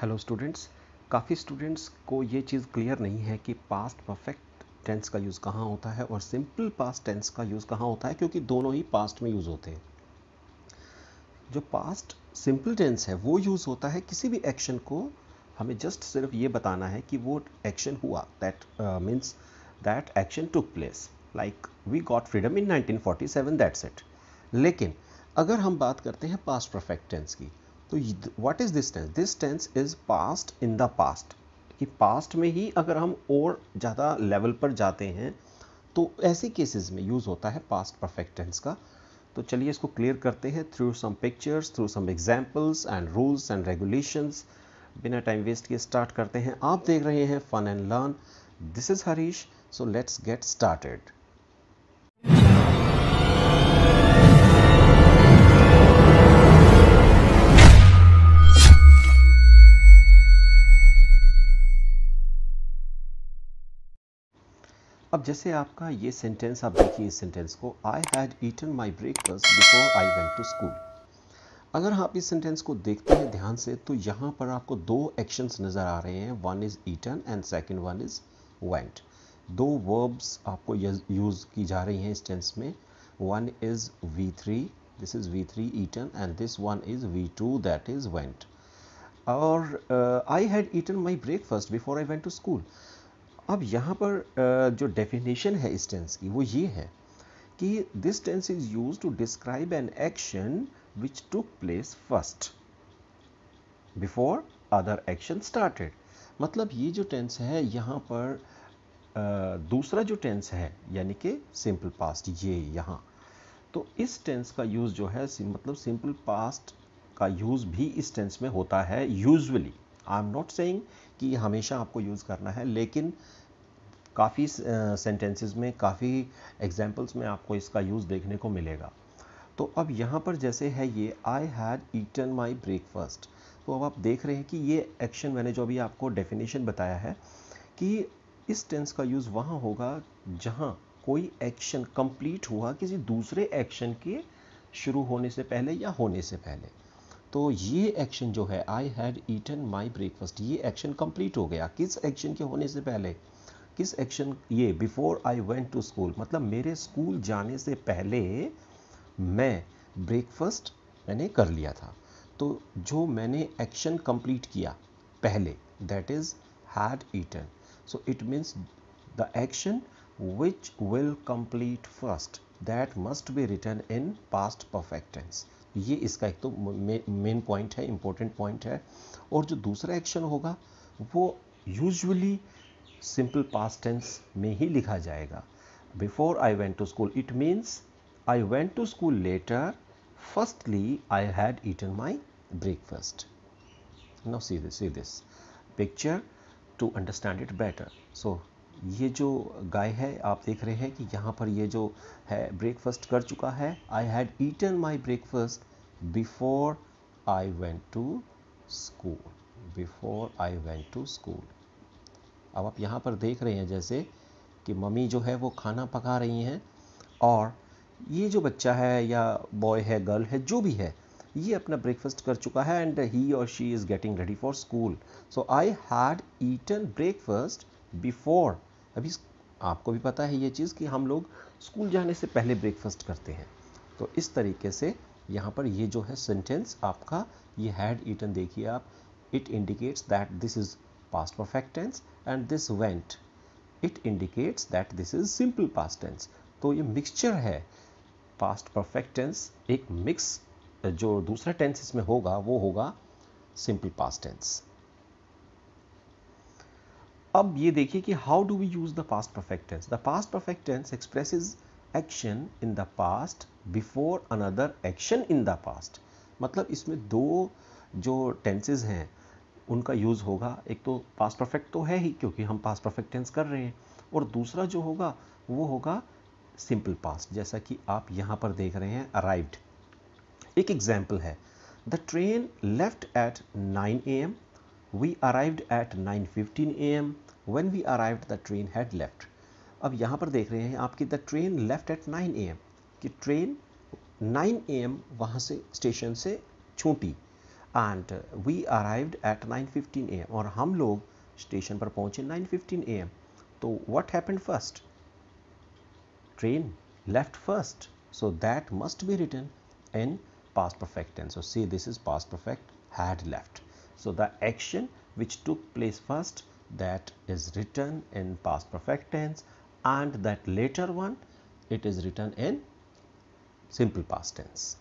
Hello students काफ़ी students को ये चीज़ क्लियर नहीं है कि पास्ट परफेक्ट टेंस का यूज़ कहाँ होता है और सिंपल पास्ट टेंस का यूज़ कहाँ होता है क्योंकि दोनों ही पास्ट में यूज़ होते हैं जो पास्ट सिंपल टेंस है वो यूज़ होता है किसी भी एक्शन को हमें जस्ट सिर्फ ये बताना है कि वो एक्शन हुआ that means that action took place like we got freedom in 1947 that's it लेकिन अगर हम बात करते हैं पास्ट परफेक्ट टेंस की तो what is this tense this tense is past in the past कि पास्ट में ही अगर हम और ज़्यादा लेवल पर जाते हैं तो ऐसे केसेस में यूज़ होता है पास्ट परफेक्ट टेंस का तो चलिए इसको क्लियर करते हैं through some pictures through some examples and rules and regulations बिना टाइम वेस्ट किए स्टार्ट करते हैं आप देख रहे हैं fun and learn this is Harish so let's get started जैसे आपका ये सेंटेंस आप देखिए इस सेंटेंस को I had eaten my breakfast before I went to school अगर आप इस सेंटेंस को देखते हैं ध्यान से तो यहाँ पर आपको दो एक्शंस नज़र आ रहे हैं one is eaten and second one is went दो वर्ब्स आपको यूज़ की जा रही हैं इस टेंस में one is V three this is V three eaten and this one is V two that is went और I had eaten my breakfast before I went to school अब यहाँ पर जो डेफिनेशन है इस टेंस की वो ये है कि this tense is use to describe an action which took place first before other action started मतलब ये जो टेंस है यहाँ पर दूसरा जो टेंस है यानी कि सिंपल पास्ट ये यहाँ तो इस टेंस का यूज़ जो है मतलब सिंपल पास्ट का यूज़ भी इस टेंस में होता है usually I am not saying कि हमेशा आपको यूज़ करना है लेकिन काफ़ी सेंटेंसेस में काफ़ी एग्जांपल्स में आपको इसका यूज़ देखने को मिलेगा तो अब यहाँ पर जैसे है ये I had eaten my breakfast तो अब आप देख रहे हैं कि ये एक्शन मैंने जो अभी आपको डेफिनेशन बताया है कि इस टेंस का यूज़ वहाँ होगा जहाँ कोई एक्शन कंप्लीट हुआ किसी दूसरे एक्शन के शुरू होने से पहले या होने से पहले तो ये एक्शन जो है I had eaten my breakfast ये एक्शन कंप्लीट हो गया किस एक्शन के होने से पहले किस एक्शन ये before I went to school मतलब मेरे स्कूल जाने से पहले मैं ब्रेकफास्ट मैंने कर लिया था तो जो मैंने एक्शन कंप्लीट किया पहले that is had eaten so it means the action which will complete first that must be written in past perfect tense ये इसका एक तो मेन पॉइंट है इम्पोर्टेंट पॉइंट है और जो दूसरा एक्शन होगा वो यूजुअली सिंपल पास टेंस में ही लिखा जाएगा before I went to school it means I went to school later firstly I had eaten my breakfast no see this see this picture to understand it better so ये जो गाय है आप देख रहे हैं कि यहाँ पर ये जो है ब्रेकफास्ट कर चुका है I had eaten my breakfast before I went to school before I went to school अब आप यहाँ पर देख रहे हैं जैसे कि मम्मी जो है वो खाना पका रही हैं और ये जो बच्चा है या बॉय है गर्ल है जो भी है ये अपना ब्रेकफास्ट कर चुका है एंड ही और she is getting ready for school so I had eaten breakfast before अभी आपको भी पता है ये चीज़ कि हम लोग स्कूल जाने से पहले ब्रेकफास्ट करते हैं तो इस तरीके से यहाँ पर ये जो है सेंटेंस आपका ये हैड ईटन देखिए आप it indicates that this is past perfect tense and this went it indicates that this is simple past tense तो ये मिक्सचर है पास्ट परफेक्ट टेंस एक मिक्स जो दूसरा टेंस इसमें होगा वो होगा सिंपल पास्ट टेंस अब ये देखिए कि how do we use the past perfect tense the past perfect tense action in the past before another action in the past मतलब इसमें दो जो टेंसेज हैं उनका यूज़ होगा एक तो पास्ट परफेक्ट तो है ही क्योंकि हम पास्ट परफेक्ट टेंस कर रहे हैं और दूसरा जो होगा वो होगा सिंपल पास्ट जैसा कि आप यहाँ पर देख रहे हैं अराइव्ड एक एग्जाम्पल है the train left at 9 A M we arrived at 9:15 M when we arrived the train had left अब यहाँ पर देख रहे हैं आपकी the train left at 9 M कि ट्रेन 9 एम वहाँ से स्टेशन से छूटी and we arrived at 9:15 M और हम लोग स्टेशन पर पहुँचे 9:15 एम तो what happened first train left first so that must be return in past perfect tense so see this is past perfect had left So, the action which took place first that is written in past perfect tense and that later one it is written in simple past tense.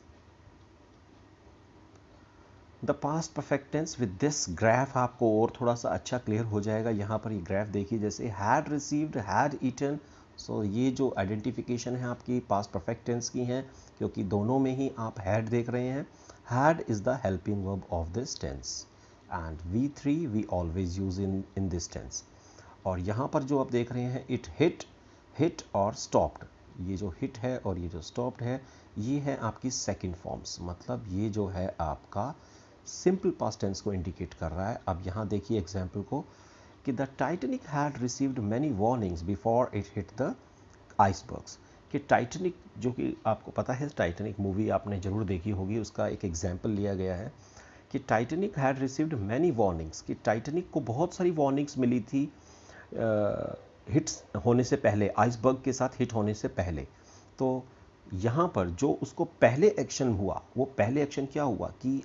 The past perfect tense with this graph आपको और थोड़ा सा अच्छा clear हो जाएगा यहाँ पर ये ग्राफ देखिए जैसे had received had eaten so ये जो आइडेंटिफिकेशन है आपकी पास्ट परफेक्ट टेंस की है क्योंकि दोनों में ही आप हैड देख रहे हैं had is the helping verb of this tense and V three we always use in in this tense और यहाँ पर जो आप देख रहे हैं इट हिट हिट और स्टॉप्ड ये जो हिट है और ये जो स्टॉप्ड है ये है आपकी सेकेंड फॉर्म्स मतलब ये जो है आपका सिंपल पास टेंस को इंडिकेट कर रहा है अब यहाँ देखिए एग्जाम्पल को कि the Titanic had received many warnings before it hit the icebergs कि टाइटनिक जो कि आपको पता है टाइटनिक मूवी आपने ज़रूर देखी होगी उसका एक एग्जाम्पल लिया गया है कि Titanic had received many warnings कि टाइटेनिक को बहुत सारी वार्निंग्स मिली थी हिट्स होने से पहले आइसबर्ग के साथ हिट होने से पहले तो यहाँ पर जो उसको पहले एक्शन हुआ वो पहले एक्शन क्या हुआ कि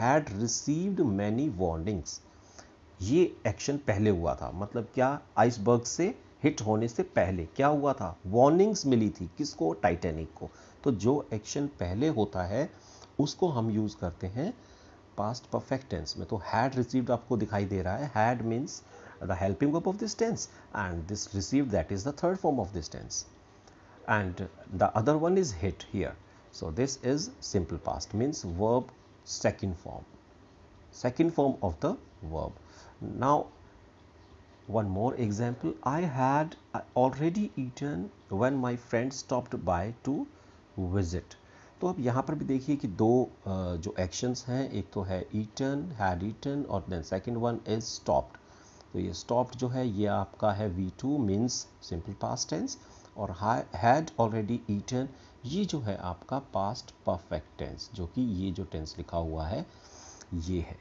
हैड रिसीव्ड मैनी वार्निंग्स ये एक्शन पहले हुआ था मतलब क्या आइसबर्ग से हिट होने से पहले क्या हुआ था वार्निंग्स मिली थी किसको टाइटेनिक को तो जो एक्शन पहले होता है उसको हम यूज़ करते हैं past perfect tense method had received आपको दिखाई दे रहा had means the helping verb of this tense and this received that is the third form of this tense and the other one is hit here so this is simple past means verb second form second form of the verb now one more example i had already eaten when my friend stopped by to visit तो आप यहाँ पर भी देखिए कि दो जो actions हैं एक तो है ईटन हैड ईटन और then second one is stopped तो ये स्टॉप्ड जो है ये आपका है V two means simple past tense और हैड ऑलरेडी ईटन ये जो है आपका पास्ट परफेक्ट टेंस जो कि ये जो टेंस लिखा हुआ है ये है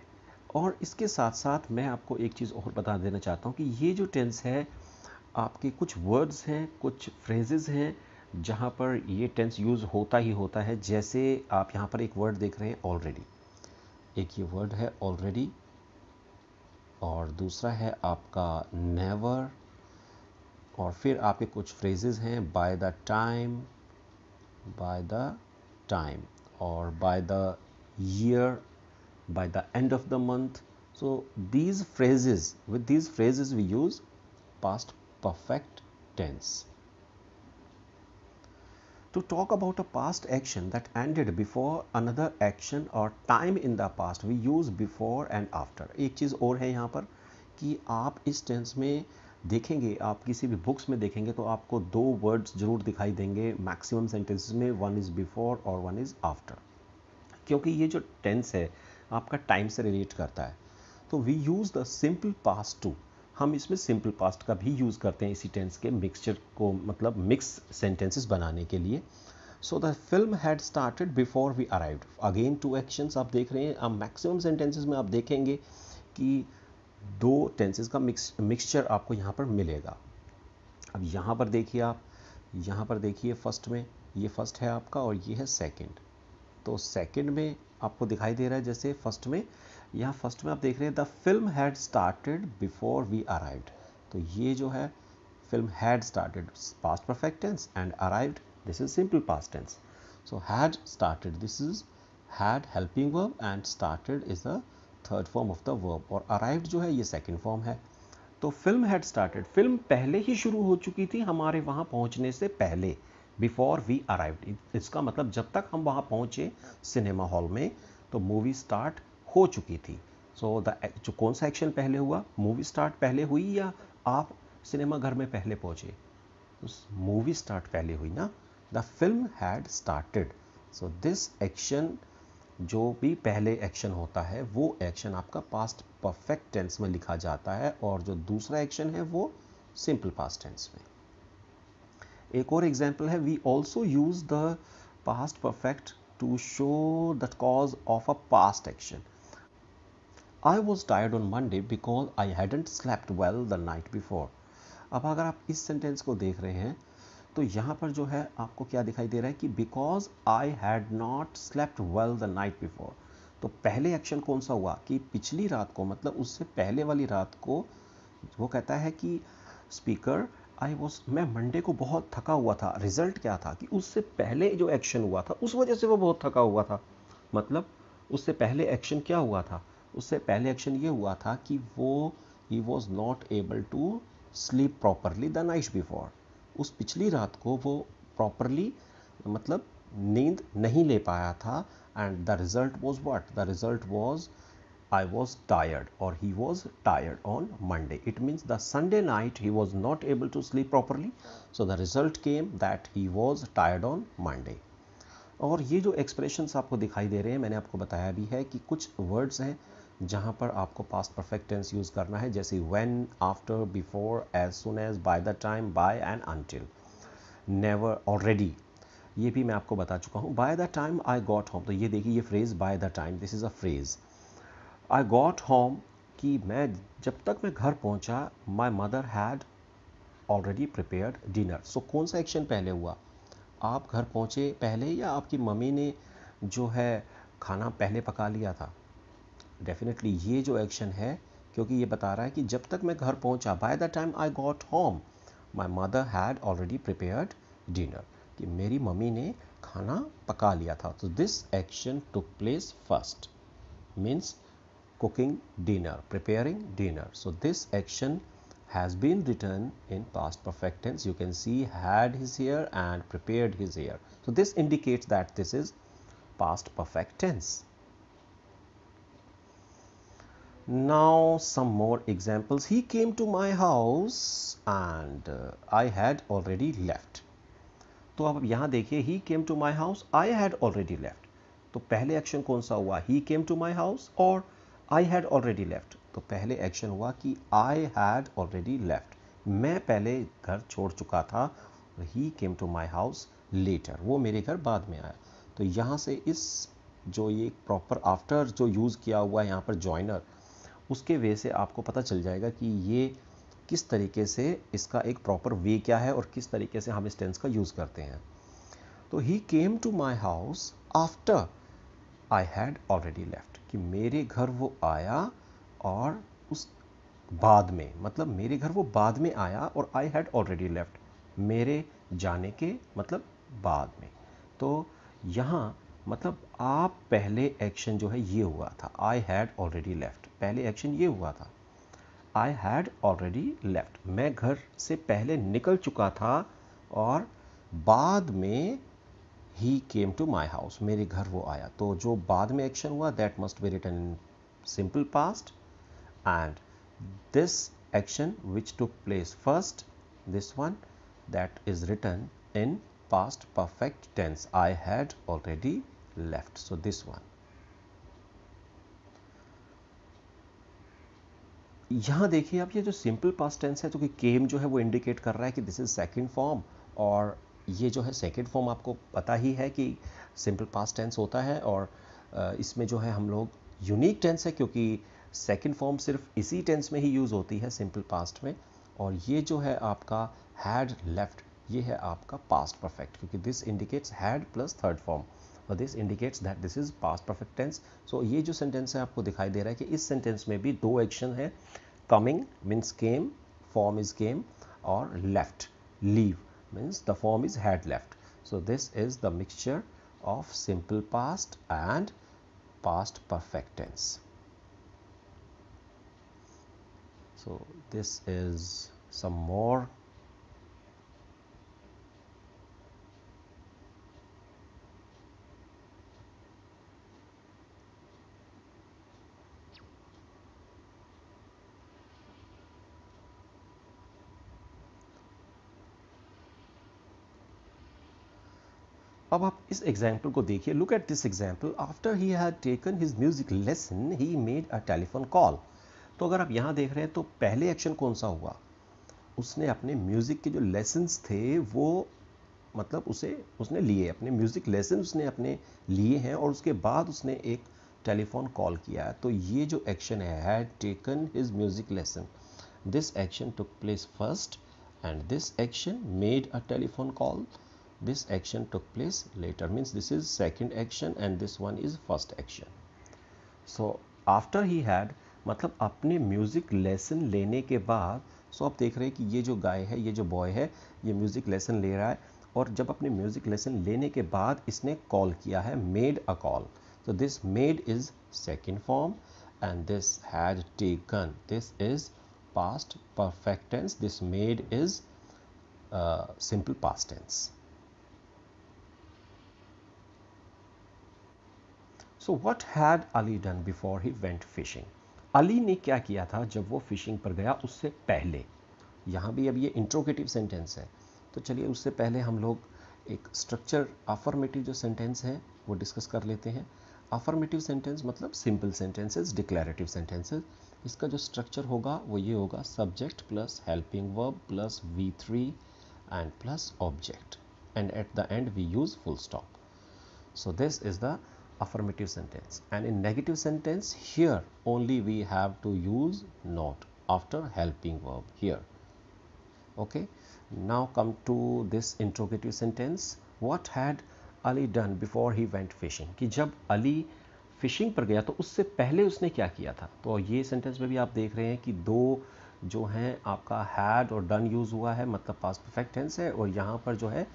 और इसके साथ साथ मैं आपको एक चीज़ और बता देना चाहता हूँ कि ये जो टेंस है आपके कुछ वर्ड्स हैं कुछ फ्रेजेज़ हैं जहाँ पर ये टेंस यूज़ होता ही होता है जैसे आप यहाँ पर एक वर्ड देख रहे हैं ऑलरेडी एक ये वर्ड है ऑलरेडी और दूसरा है आपका नेवर और फिर आपके कुछ फ्रेजेस हैं by the time by the time और by the year by the end of the month so these phrases with these phrases we use past perfect tense to talk about a past action that ended before another action or time in the past we use before and after एक चीज़ और है यहाँ पर कि आप इस tense में देखेंगे आप किसी भी बुक्स में देखेंगे तो आपको दो वर्ड्स जरूर दिखाई देंगे मैक्सिमम सेंटेंसेस में वन इज़ बिफोर और वन इज़ आफ्टर क्योंकि ये जो टेंस है आपका टाइम से रिलेट करता है तो we use the simple past too हम इसमें सिंपल पास्ट का भी यूज़ करते हैं इसी टेंस के मिक्सचर को मतलब मिक्स सेंटेंसेस बनाने के लिए so the film had started before we arrive again two actions आप देख रहे हैं आप मैक्सिमम सेंटेंसेस में आप देखेंगे कि दो टेंसेस का मिक्स मिक्सचर आपको यहाँ पर मिलेगा अब यहाँ पर देखिए आप यहाँ पर देखिए फर्स्ट में ये फर्स्ट है आपका और ये है सेकेंड तो सेकेंड में आपको दिखाई दे रहा है जैसे फर्स्ट में यहाँ फर्स्ट में आप देख रहे हैं the film had started before we arrived तो ये जो है film had started past perfect tense and arrived this is simple past tense so had started this is had helping verb and started is the third form of the verb और arrived जो है ये second form है तो film had started film पहले ही शुरू हो चुकी थी हमारे वहाँ पहुँचने से पहले बिफोर वी अराइव्ड इसका मतलब जब तक हम वहाँ पहुँचे सिनेमा हॉल में तो मूवी स्टार्ट हो चुकी थी सो so, द जो कौन सा एक्शन पहले हुआ मूवी स्टार्ट पहले हुई या आप सिनेमा घर में पहले पहुंचे मूवी स्टार्ट पहले हुई ना the film had started so this action जो भी पहले एक्शन होता है वो एक्शन आपका पास्ट परफेक्ट टेंस में लिखा जाता है और जो दूसरा एक्शन है वो सिंपल पास्ट टेंस में एक और एग्जाम्पल है we also use the past perfect to show the cause of a past action I was tired on Monday because I hadn't slept well the night before अब अगर आप इस sentence को देख रहे हैं तो यहाँ पर जो है आपको क्या दिखाई दे रहा है कि because I had not slept well the night before तो पहले एक्शन कौन सा हुआ कि पिछली रात को मतलब उससे पहले वाली रात को वो कहता है कि स्पीकर आई वॉज मैं मंडे को बहुत थका हुआ था रिजल्ट क्या था कि उससे पहले जो एक्शन हुआ था उस वजह से वो बहुत थका हुआ था मतलब उससे पहले एक्शन क्या हुआ था उससे पहले एक्शन ये हुआ था कि वो he was not able to sleep properly the night before उस पिछली रात को वो प्रॉपरली मतलब नींद नहीं ले पाया था and the result was what the result was I was tired और he was tired on Monday it means the Sunday night he was not able to sleep properly so the result came that he was tired on Monday और ये जो expressions आपको दिखाई दे रहे हैं मैंने आपको बताया भी है कि कुछ वर्ड्स हैं जहाँ पर आपको पास्ट परफेक्ट टेंस यूज़ करना है जैसे when after before as soon as by the time by and until never already ये भी मैं आपको बता चुका हूँ by the time I got home तो ये देखिए ये phrase by the time this is a phrase I got home कि मैं जब तक मैं घर पहुँचा my mother had already prepared dinner so कौन सा एक्शन पहले हुआ आप घर पहुँचे पहले या आपकी मम्मी ने जो है खाना पहले पका लिया था डेफिनेटली ये जो एक्शन है क्योंकि ये बता रहा है कि जब तक मैं घर पहुंचा by the time I got home my mother had already prepared dinner कि मेरी मम्मी ने खाना पका लिया था तो this action took place first means cooking dinner preparing dinner so this action has been written in past perfect tense you can see had his hair and prepare his hair so this indicates that this is past perfect tense now some more examples he came to my house and uh, i had already left तो अब यहाँ देखिए he came to my house I had already left तो पहले action कौन सा हुआ ही came to my house और आई हैड ऑलरेडी लेफ्ट तो पहले एक्शन हुआ कि आई हैड ऑलरेडी लेफ्ट मैं पहले घर छोड़ चुका था he came to my house later वो मेरे घर बाद में आया तो यहां से इस जो ये प्रॉपर आफ्टर जो यूज़ किया हुआ है यहाँ पर ज्वाइनर उसके वे से आपको पता चल जाएगा कि ये किस तरीके से इसका एक प्रॉपर वे क्या है और किस तरीके से हम इस टेंस का यूज़ करते हैं तो he came to my house after I had already left कि मेरे घर वो आया और उस बाद में मतलब मेरे घर वो बाद में आया और आई हैड ऑलरेडी लेफ्ट मेरे जाने के मतलब बाद में तो यहाँ मतलब आप पहले एक्शन जो है ये हुआ था आई हैड ऑलरेडी लेफ्ट पहले एक्शन ये हुआ था आई हैड ऑलरेडी लेफ्ट मैं घर से पहले निकल चुका था और बाद में ही केम टू माई हाउस मेरे घर वो आया तो जो बाद में एक्शन हुआ that must be written in simple past and this action which took place first this one that is written in past perfect tense I had already left so this one यहाँ देखिए आप ये जो simple past tense है तो कि केम जो है वो इंडिकेट कर रहा है कि दिस इज़ सेकेंड फॉर्म और ये जो है सेकेंड फॉर्म आपको पता ही है कि सिंपल पास्ट टेंस होता है और इसमें जो है हम लोग यूनिक टेंस है क्योंकि सेकेंड फॉर्म सिर्फ इसी टेंस में ही यूज़ होती है सिंपल पास्ट में और ये जो है आपका हैड लेफ्ट ये है आपका पास्ट परफेक्ट क्योंकि this indicates had plus third form और this indicates that this is past perfect tense so ये जो सेंटेंस है आपको दिखाई दे रहा है कि इस सेंटेंस में भी दो एक्शन है coming means came form is came और left leave means the form is had left so this is the mixture of simple past and past perfect tense so this is some more अब आप इस example को देखिए look at this example after he had taken his music lesson he made a telephone call तो अगर आप यहाँ देख रहे हैं तो पहले एक्शन कौन सा हुआ उसने अपने म्यूज़िक के जो लेसन्स थे वो मतलब उसे उसने लिए अपने म्यूज़िक लेसन उसने अपने लिए हैं और उसके बाद उसने एक टेलीफोन कॉल किया तो ये जो एक्शन है had taken his music lesson this action took place first and this action made a telephone call this action took place later means this is second action and this one is first action so after he had मतलब अपने music lesson लेने के बाद सो आप देख रहे हैं कि ये जो गाय है ये जो बॉय है ये म्यूज़िक लेसन ले रहा है और जब अपने म्यूज़िक लेसन लेने के बाद इसने कॉल किया है मेड अ कॉल तो this made is second form and this had taken this is past perfect tense this made is uh, simple past tense so what had Ali done before he went fishing Ali ने क्या किया था जब वो fishing पर गया उससे पहले यहाँ भी अब ये इंट्रोगेटिव सेंटेंस है तो चलिए उससे पहले हम लोग एक स्ट्रक्चर अफर्मेटिव जो सेंटेंस है वो डिस्कस कर लेते हैं अफर्मेटिव सेंटेंस मतलब सिंपल सेंटेंसेस डिक्लेरेटिव सेंटेंसेस इसका जो स्ट्रक्चर होगा वो ये होगा subject plus helping verb plus V three and plus object and at the end we use full stop so this is the affirmative sentence and in negative sentence here only we have to use not after helping verb here okay now come to this interrogative sentence what had ali done before he went fishing ki jab ali fishing पर गया तो उससे पहले उसने क्या किया था तो ये सेंटेंस में भी आप देख रहे हैं कि दो जो हैं आपका हैड और डन यूज़ हुआ है मतलब पास्ट परफेक्ट टेंस है और यहाँ पर जो है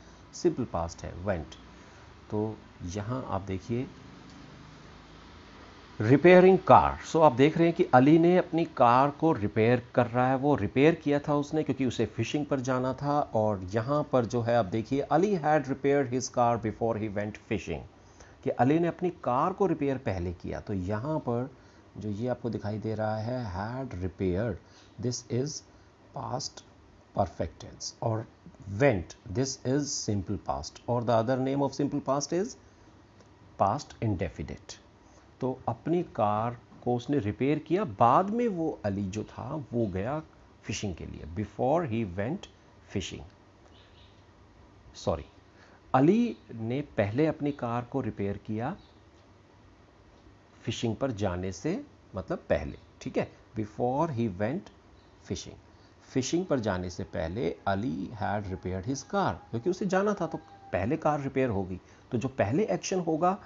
सिंपल पास्ट है वेंट तो यहाँ आप देखिए रिपेयरिंग कार सो आप देख रहे हैं कि अली ने अपनी कार को रिपेयर कर रहा है वो रिपेयर किया था उसने क्योंकि उसे फिशिंग पर जाना था और यहाँ पर जो है आप देखिए Ali had repair his car before he went fishing कि अली ने अपनी कार को रिपेयर पहले किया तो यहाँ पर जो ये आपको दिखाई दे रहा है had repair this is past perfect और went this is simple past और the other name of simple past is past indefinite तो अपनी कार को उसने रिपेयर किया बाद में वो अली जो था वो गया फिशिंग के लिए before he went fishing sorry Ali ने पहले अपनी कार को रिपेयर किया फिशिंग पर जाने से मतलब पहले ठीक है before he went fishing fishing पर जाने से पहले Ali had repair his car क्योंकि उसे जाना था तो पहले कार रिपेयर होगी तो जो पहले एक्शन होगा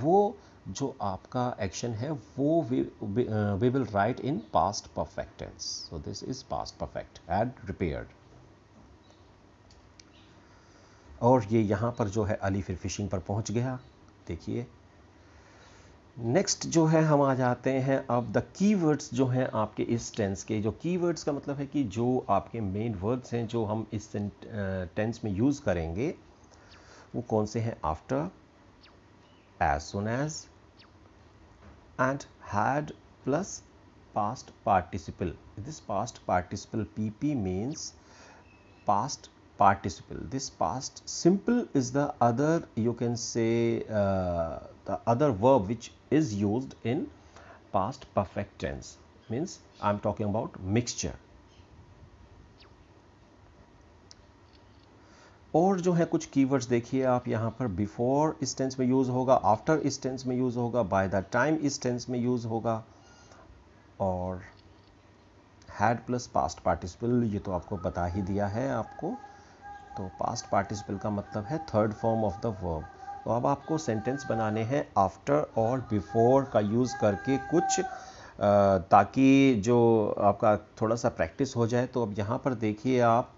वो जो आपका एक्शन है वो we will write in past perfect tense so this is past perfect had repaired और ये यहां पर जो है अली फिर फिशिंग पर पहुंच गया देखिए नेक्स्ट जो है हम आ जाते हैं अब द कीवर्ड्स जो हैं आपके इस टेंस के जो कीवर्ड्स का मतलब है कि जो आपके मेन वर्ड्स हैं जो हम इस टेंस uh, में यूज़ करेंगे वो कौन से हैं after as soon as and had plus past participle. This past participle PP means past participle. This past simple is the other you can say uh, the other verb which is used in past perfect tense means I am talking about mixture और जो है कुछ keywords देखिए आप यहाँ पर before इस tense में यूज़ होगा आफ्टर इस टेंस में यूज़ होगा बाय द टाइम इस टेंस में यूज़ होगा और हैड प्लस पास्ट पार्टिसिपल ये तो आपको बता ही दिया है आपको तो पास्ट पार्टिसिपल का मतलब है third form of the verb तो अब आपको सेंटेंस बनाने हैं आफ्टर और बिफोर का यूज़ करके कुछ ताकि जो आपका थोड़ा सा प्रैक्टिस हो जाए तो अब यहाँ पर देखिए आप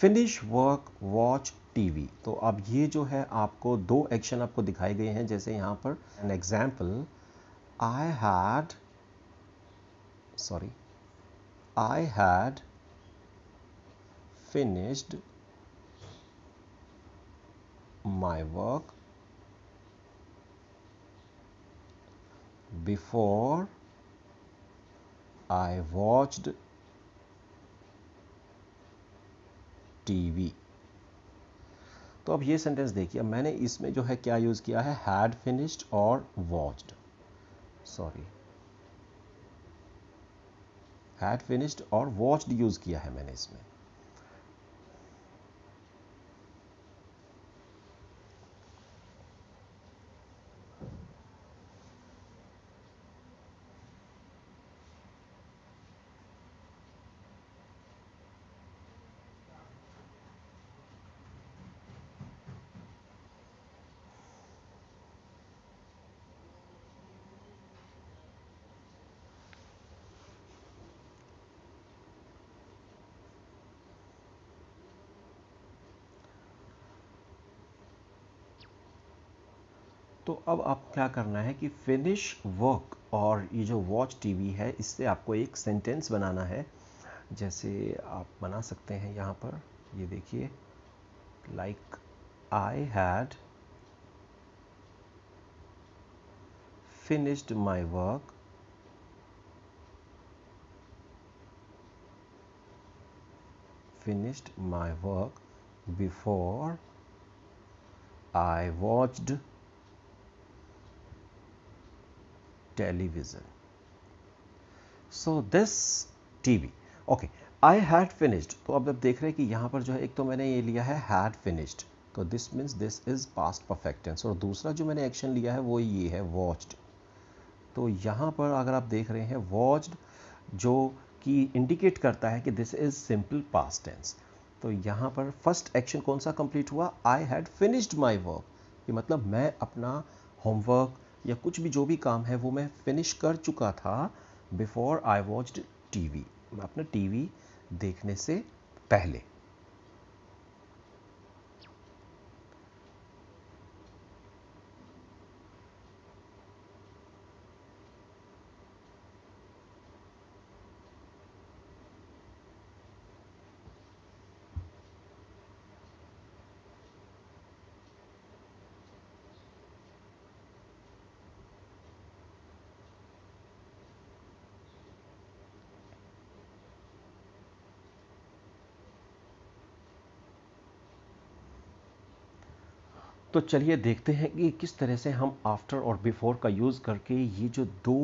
फिनिश वर्क वॉच टीवी तो अब ये जो है आपको दो एक्शन आपको दिखाए गए हैं जैसे यहाँ पर an example I had sorry I had finished my work before I watched TV तो अब ये सेंटेंस देखिए मैंने इसमें जो है क्या यूज़ किया है हैड फिनिश्ड और वॉच्ड सॉरी हैड फिनिश्ड और वॉच्ड यूज़ किया है मैंने इसमें तो अब आप क्या करना है कि फिनिश वर्क और ये जो वॉच टीवी है इससे आपको एक सेंटेंस बनाना है जैसे आप बना सकते हैं यहाँ पर ये देखिए like I had finished my work finished my work before I watched television. So this TV. Okay, I had finished. तो अब आप देख रहे हैं कि यहाँ पर जो है एक तो मैंने ये लिया है had finished. तो this means this is past perfect tense. और दूसरा जो मैंने एक्शन लिया है वो ये है watched. तो यहाँ पर अगर आप देख रहे हैं watched जो कि इंडिकेट करता है कि this is simple past tense तो यहाँ पर फर्स्ट एक्शन कौन सा कंप्लीट हुआ I had finished my work ये मतलब मैं अपना होमवर्क या कुछ भी जो भी काम है वो मैं फिनिश कर चुका था बिफोर आई वॉच्ड टीवी वी अपना टीवी देखने से पहले तो चलिए देखते हैं कि किस तरह से हम आफ्टर और बिफोर का यूज़ करके ये जो दो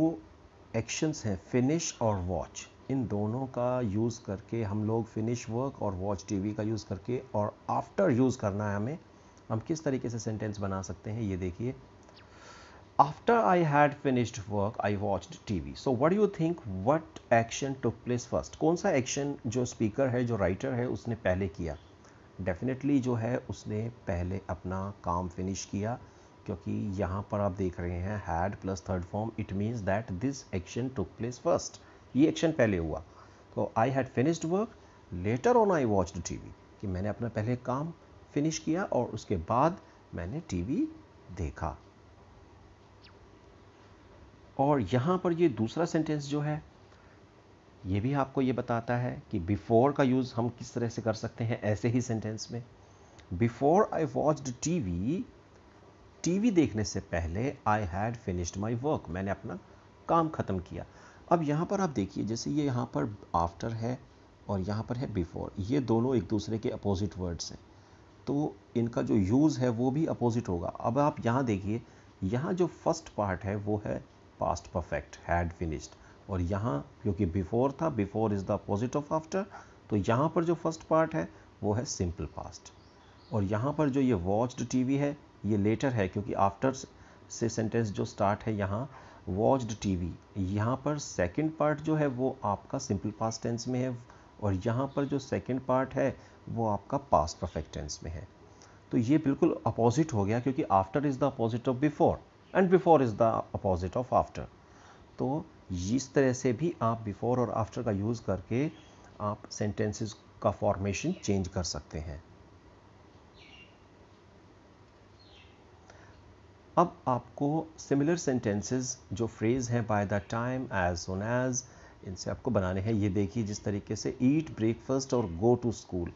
एक्शंस हैं फिनिश और वॉच इन दोनों का यूज़ करके हम लोग फिनिश वर्क और वॉच टीवी का यूज़ करके और आफ्टर यूज़ करना है हमें हम किस तरीके से सेंटेंस बना सकते हैं ये देखिए after I had finished work I watch TV so what you think what action took place first कौन सा एक्शन जो स्पीकर है जो राइटर है उसने पहले किया डेफिनेटली जो है उसने पहले अपना काम फिनिश किया क्योंकि यहाँ पर आप देख रहे हैं had plus third form it means that this action took place first ये एक्शन पहले हुआ तो I had finished work later on I watch T V कि मैंने अपना पहले काम फिनिश किया और उसके बाद मैंने टीवी देखा और यहाँ पर ये दूसरा सेंटेंस जो है ये भी आपको ये बताता है कि बिफोर का यूज़ हम किस तरह से कर सकते हैं ऐसे ही सेंटेंस में before I watched T V देखने से पहले I had finished my work मैंने अपना काम ख़त्म किया अब यहाँ पर आप देखिए जैसे ये यहाँ पर आफ्टर है और यहाँ पर है बिफोर ये दोनों एक दूसरे के अपोजिट वर्ड्स हैं तो इनका जो यूज़ है वो भी अपोजिट होगा अब आप यहाँ देखिए यहाँ जो फर्स्ट पार्ट है वो है पास्ट परफेक्ट हैड फिनिश्ड और यहाँ क्योंकि बिफोर था before is the opposite of after तो यहाँ पर जो फर्स्ट पार्ट है वो है सिंपल पास्ट और यहाँ पर जो ये वॉचड टीवी है ये लेटर है क्योंकि आफ्टर से सेंटेंस जो स्टार्ट है यहाँ टी टीवी यहाँ पर सेकंड पार्ट जो है वो आपका सिंपल पास्ट टेंस में है और यहाँ पर जो सेकंड पार्ट है वो आपका पास्ट परफेक्ट टेंस में है तो ये बिल्कुल अपोजिट हो गया क्योंकि after is the opposite of before and before is the opposite of after तो इस तरह से भी आप बिफोर और आफ्टर का यूज़ करके आप सेंटेंसेस का फॉर्मेशन चेंज कर सकते हैं अब आपको सिमिलर सेंटेंसेस जो फ्रेज़ हैं by the time as soon as इनसे आपको बनाने हैं ये देखिए जिस तरीके से ईट ब्रेकफास्ट और गो टू स्कूल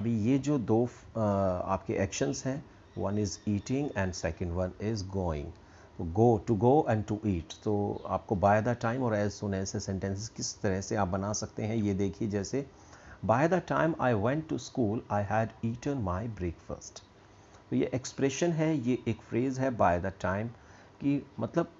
अभी ये जो दो आपके एक्शंस हैं one is eating and second one is going go to go and to eat तो आपको बाय द टाइम और एज सुन ऐसे सेंटेंसेस किस तरह से आप बना सकते हैं ये देखिए जैसे by the time I went to school I had eaten my breakfast तो ये एक्सप्रेशन है ये एक फ्रेज़ है बाय द टाइम कि मतलब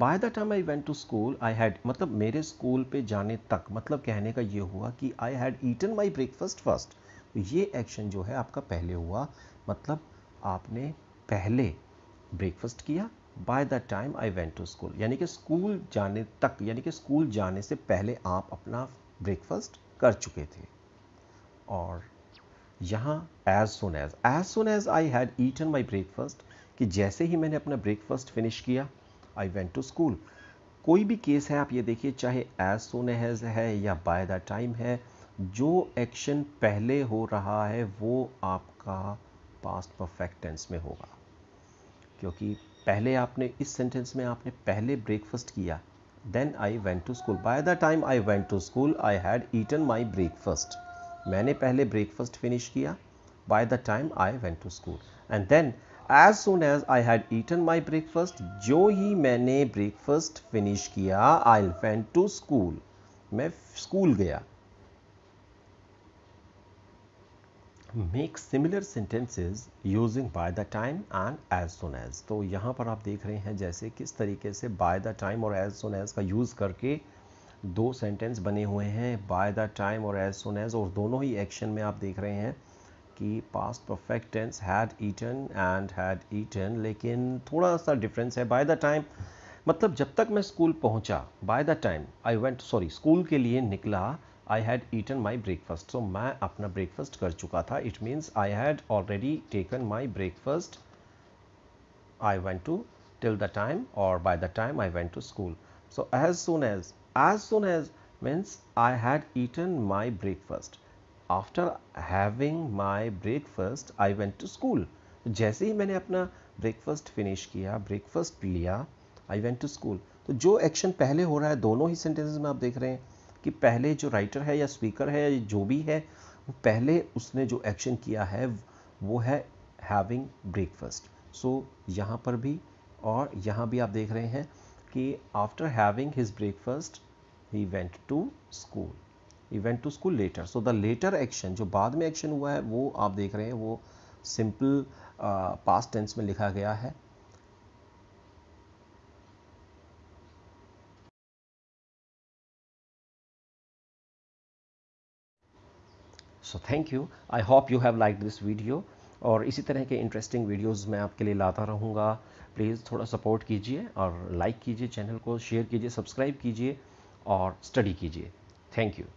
by the time I went to school I had मतलब मेरे स्कूल पे जाने तक मतलब कहने का ये हुआ कि I had eaten my breakfast first तो ये एक्शन जो है आपका पहले हुआ मतलब आपने पहले ब्रेकफास्ट किया by the time I went to school यानी कि स्कूल जाने तक यानी कि स्कूल जाने से पहले आप अपना ब्रेकफास्ट कर चुके थे और यहाँ as soon as as soon as I had eaten my breakfast कि जैसे ही मैंने अपना ब्रेकफास्ट फिनिश किया आई वेंट टू स्कूल कोई भी केस है आप ये देखिए चाहे एज सुन एज है या बाय द टाइम है जो एक्शन पहले हो रहा है वो आपका पास्ट परफेक्ट टेंस में होगा क्योंकि पहले आपने इस सेंटेंस में आपने पहले ब्रेकफास्ट किया then I went to school by the time I went to school I had eaten my breakfast मैंने पहले ब्रेकफास्ट फिनिश किया by the time I went to school and then as soon as I had eaten my breakfast जो ही मैंने breakfast finish किया I went to school मैं school गया make similar sentences using by the time and as soon as तो यहाँ पर आप देख रहे हैं जैसे किस तरीके से बाय द टाइम और एज सुन एज का यूज़ करके दो सेंटेंस बने हुए हैं बाय द टाइम और एज सुन एज और दोनों ही एक्शन में आप देख रहे हैं कि past perfect tense had eaten and had eaten लेकिन थोड़ा सा डिफरेंस है बाय द टाइम मतलब जब तक मैं स्कूल पहुंचा by the time I went sorry school के लिए निकला I had eaten my breakfast so मैं अपना ब्रेकफास्ट कर चुका था it means I had already taken my breakfast I went to till the time और by the time I went to school so as soon as as soon as means I had eaten my breakfast after having my breakfast I went to school जैसे ही मैंने अपना breakfast finish किया breakfast लिया आई went to school तो जो action पहले हो रहा है दोनों ही सेंटेंसेस में आप देख रहे हैं कि पहले जो राइटर है या स्पीकर है या जो भी है वो पहले उसने जो एक्शन किया है वो है हैविंग ब्रेकफास्ट सो यहाँ पर भी और यहाँ भी आप देख रहे हैं कि after having his breakfast he went to school he went to school later so the later action जो बाद में एक्शन हुआ है वो आप देख रहे हैं वो सिंपल पास्ट टेंस में लिखा गया है so thank you I hope you have like this video और इसी तरह के इंटरेस्टिंग वीडियोस मैं आपके लिए लाता रहूँगा प्लीज़ थोड़ा सपोर्ट कीजिए और लाइक कीजिए चैनल को शेयर कीजिए सब्सक्राइब कीजिए और स्टडी कीजिए थैंक यू